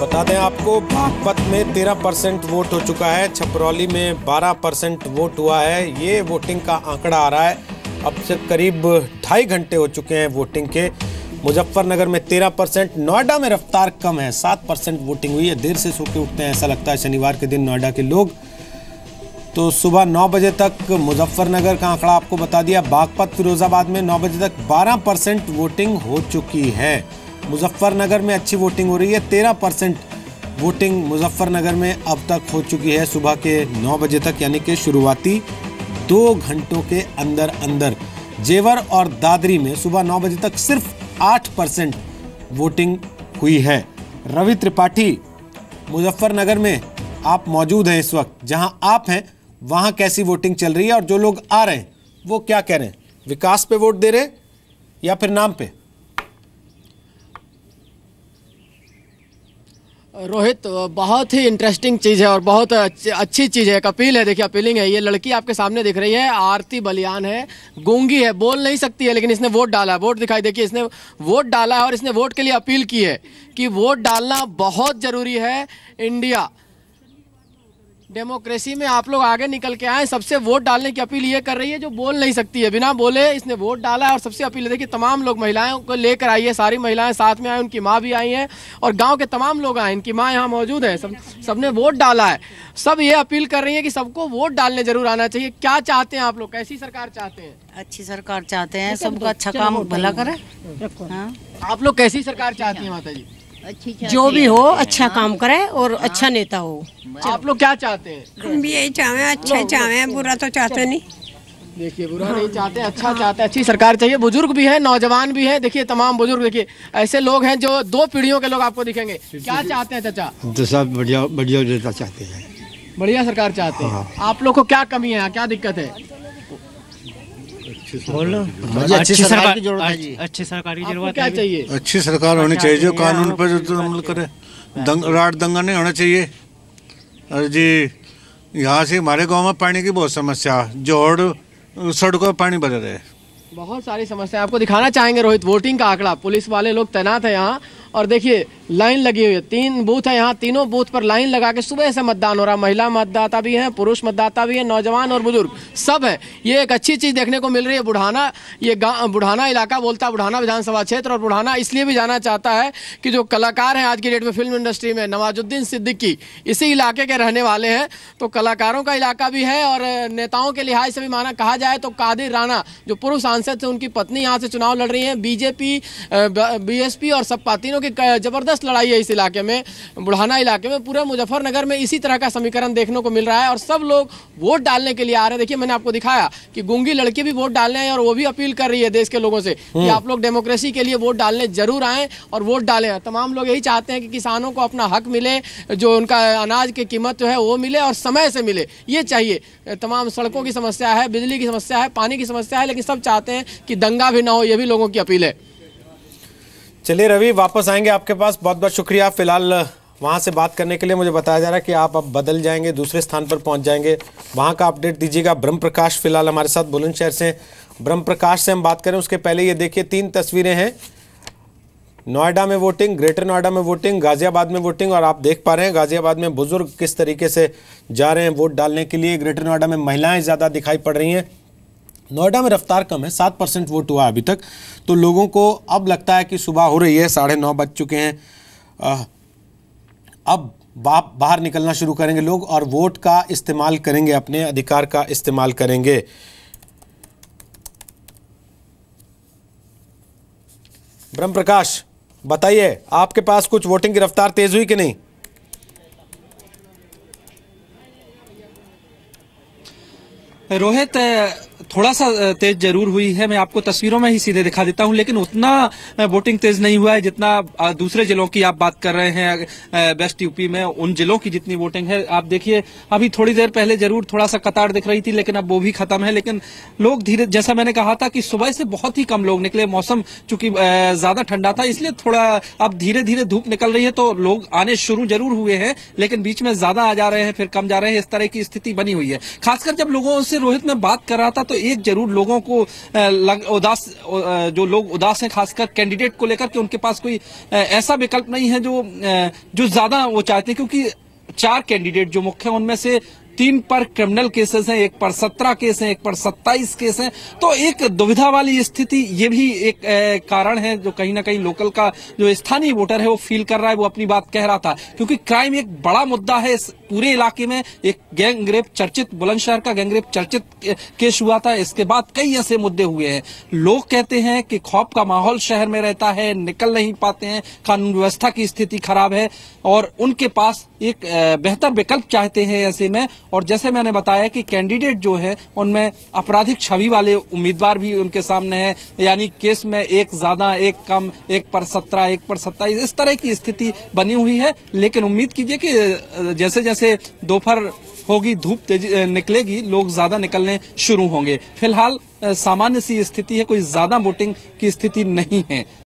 बता दें आपको बागपत में 13 परसेंट वोट हो चुका है छपरौली में 12 परसेंट वोट हुआ है ये वोटिंग का आंकड़ा आ रहा है अब से करीब ढाई घंटे हो चुके हैं वोटिंग के मुजफ्फरनगर में 13 परसेंट नोएडा में रफ्तार कम है 7 परसेंट वोटिंग हुई है देर से सो के उठते हैं ऐसा लगता है शनिवार के दिन नोएडा के लोग तो सुबह नौ बजे तक मुजफ्फरनगर का आंकड़ा आपको बता दिया बागपत फिरोजाबाद में नौ बजे तक बारह परसेंट वोटिंग हो चुकी है मुजफ्फरनगर में अच्छी वोटिंग हो रही है तेरह परसेंट वोटिंग मुजफ्फरनगर में अब तक हो चुकी है सुबह के नौ बजे तक यानी कि शुरुआती दो घंटों के अंदर अंदर जेवर और दादरी में सुबह नौ बजे तक सिर्फ आठ परसेंट वोटिंग हुई है रवि त्रिपाठी मुजफ्फरनगर में आप मौजूद हैं इस वक्त जहां आप हैं वहां कैसी वोटिंग चल रही है और जो लोग आ रहे हैं वो क्या कह रहे हैं विकास पे वोट दे रहे या फिर नाम पे रोहित बहुत ही इंटरेस्टिंग चीज़ है और बहुत अच्छी चीज़ है एक अपील है देखिए अपीलिंग है ये लड़की आपके सामने दिख रही है आरती बलियान है गूंगी है बोल नहीं सकती है लेकिन इसने वोट डाला है वोट दिखाई देखिए इसने वोट डाला है और इसने वोट के लिए अपील की है कि वोट डालना बहुत ज़रूरी है इंडिया डेमोक्रेसी में आप लोग आगे निकल के आए सबसे वोट डालने की अपील ये कर रही है जो बोल नहीं सकती है बिना बोले इसने वोट डाला है और सबसे अपील देखिए तमाम लोग महिलाओं को लेकर आई है सारी महिलाएं साथ में आए उनकी माँ भी आई है और गांव के तमाम लोग आए इनकी माँ यहाँ मौजूद है सब सबने वोट डाला है सब ये अपील कर रही है कि सबको वोट डालने जरूर आना चाहिए क्या चाहते हैं आप लोग कैसी सरकार चाहते हैं अच्छी सरकार चाहते हैं सबका अच्छा काम भला करे हाँ। आप लोग कैसी सरकार चाहती है माता जी अच्छी जो भी हो हाँ। अच्छा काम करे और हाँ। अच्छा नेता हो आप लोग क्या चाहते हैं हम भी यही चाहे अच्छा चाहे बुरा तो चाहते नहीं देखिए बुरा हाँ। नहीं चाहते अच्छा हाँ। चाहते अच्छी सरकार चाहिए बुजुर्ग भी है नौजवान भी है देखिए तमाम बुजुर्ग देखिए ऐसे लोग हैं जो दो पीढ़ियों के लोग आपको दिखेंगे क्या चाहते हैं चाचा तो सब बढ़िया बढ़िया नेता चाहते हैं बढ़िया सरकार चाहते हैं हाँ। आप लोग को क्या कमी है क्या दिक्कत है अच्छी अच्छी सरकार की जरूरत है जी अच्छी सरकार की जरूरत क्या चाहिए अच्छी सरकार होनी अच्छा चाहिए जो कानून पर जो अमल करे हाँ। राट दंगा नहीं होना चाहिए अरे जी यहाँ से हमारे गांव में पानी की बहुत समस्या जोड़ सड़कों पानी भर रहे बहुत सारी समस्याएं आपको दिखाना चाहेंगे रोहित वोटिंग का आंकड़ा पुलिस वाले लोग तैनात है यहाँ और देखिए लाइन लगी हुई है तीन बूथ है यहाँ तीनों बूथ पर लाइन लगा के सुबह से मतदान हो रहा महिला मतदाता भी हैं पुरुष मतदाता भी हैं नौजवान और बुजुर्ग सब हैं ये एक अच्छी चीज़ देखने को मिल रही है बुढ़ाना ये गाँव बुढ़ाना इलाका बोलता है बुढ़ाना विधानसभा क्षेत्र और बुढ़ाना इसलिए भी जाना चाहता है कि जो कलाकार हैं आज की डेट में फिल्म इंडस्ट्री में नवाजुद्दीन सिद्दीकी इसी इलाके के रहने वाले हैं तो कलाकारों का इलाका भी है और नेताओं के लिहाज से भी माना कहा जाए तो कादिर राणा जो पूर्व सांसद थे उनकी पत्नी यहाँ से चुनाव लड़ रही हैं बीजेपी बी और सपा तीनों दिनों की जबरदस्त लड़ाई है इस इलाके में बुढ़ाना इलाके में पूरे मुजफ्फरनगर में इसी तरह का समीकरण देखने को मिल रहा है और सब लोग वोट डालने के लिए आ रहे हैं देखिए मैंने आपको दिखाया कि गुंगी लड़की भी वोट डालने आई और वो भी अपील कर रही है देश के लोगों से कि हम्म। आप लोग डेमोक्रेसी के लिए वोट डालने जरूर आए और वोट डालें तमाम लोग यही चाहते हैं कि किसानों को अपना हक मिले जो उनका अनाज की कीमत है वो मिले और समय से मिले ये चाहिए तमाम सड़कों की समस्या है बिजली की समस्या है पानी की समस्या है लेकिन सब चाहते हैं कि दंगा भी ना हो ये भी लोगों की अपील है चलिए रवि वापस आएंगे आपके पास बहुत बहुत शुक्रिया फिलहाल वहाँ से बात करने के लिए मुझे बताया जा रहा है कि आप अब बदल जाएंगे दूसरे स्थान पर पहुँच जाएंगे वहाँ का अपडेट दीजिएगा ब्रह्म प्रकाश फिलहाल हमारे साथ बुलंदशहर से ब्रह्म प्रकाश से हम बात करें उसके पहले ये देखिए तीन तस्वीरें हैं नोएडा में वोटिंग ग्रेटर नोएडा में वोटिंग गाजियाबाद में वोटिंग और आप देख पा रहे हैं गाजियाबाद में बुजुर्ग किस तरीके से जा रहे हैं वोट डालने के लिए ग्रेटर नोएडा में महिलाएँ ज़्यादा दिखाई पड़ रही हैं नोएडा में रफ्तार कम है सात परसेंट वोट हुआ अभी तक तो लोगों को अब लगता है कि सुबह हो रही है साढ़े नौ बज चुके हैं अब बाप बाहर निकलना शुरू करेंगे लोग और वोट का इस्तेमाल करेंगे अपने अधिकार का इस्तेमाल करेंगे ब्रह्म प्रकाश बताइए आपके पास कुछ वोटिंग की रफ्तार तेज हुई कि नहीं रोहित थोड़ा सा तेज जरूर हुई है मैं आपको तस्वीरों में ही सीधे दिखा देता हूं लेकिन उतना वोटिंग तेज नहीं हुआ है जितना दूसरे जिलों की आप बात कर रहे हैं वेस्ट यूपी में उन जिलों की जितनी वोटिंग है आप देखिए अभी थोड़ी देर पहले जरूर थोड़ा सा कतार दिख रही थी लेकिन अब वो भी खत्म है लेकिन लोग धीरे जैसा मैंने कहा था कि सुबह से बहुत ही कम लोग निकले मौसम चूंकि ज्यादा ठंडा था इसलिए थोड़ा अब धीरे धीरे धूप निकल रही है तो लोग आने शुरू जरूर हुए हैं लेकिन बीच में ज्यादा आ जा रहे हैं फिर कम जा रहे हैं इस तरह की स्थिति बनी हुई है खासकर जब लोगों से रोहित में बात कर रहा था तो एक जरूर लोगों को लग, उदास जो लोग उदास हैं खासकर कैंडिडेट को लेकर कि उनके पास कोई ऐसा विकल्प नहीं है जो जो ज्यादा वो चाहते हैं क्योंकि चार कैंडिडेट जो मुख्य हैं उनमें से तीन पर क्रिमिनल केसेस हैं एक पर सत्रह केस हैं एक पर सत्ताईस केस हैं तो एक दुविधा वाली स्थिति ये भी एक ए, कारण है जो कहीं ना कहीं लोकल का जो स्थानीय वोटर है वो फील कर रहा है वो अपनी बात कह रहा था क्योंकि क्राइम एक बड़ा मुद्दा है इस पूरे इलाके में एक गैंगरेप चर्चित बुलंदशहर का गैंगरेप चर्चित केस हुआ था इसके बाद कई ऐसे मुद्दे हुए हैं लोग कहते हैं कि खौफ का माहौल शहर में रहता है निकल नहीं पाते हैं कानून व्यवस्था की स्थिति खराब है और उनके पास एक बेहतर विकल्प चाहते हैं ऐसे में और जैसे मैंने बताया कि कैंडिडेट जो है उनमें आपराधिक छवि वाले उम्मीदवार भी उनके सामने है यानी केस में एक ज्यादा एक कम एक पर सत्रह एक पर सत्ताईस इस तरह की स्थिति बनी हुई है लेकिन उम्मीद कीजिए कि जैसे जैसे दोपहर होगी धूप तेजी निकलेगी लोग ज्यादा निकलने शुरू होंगे फिलहाल सामान्य सी स्थिति है कोई ज्यादा वोटिंग की स्थिति नहीं है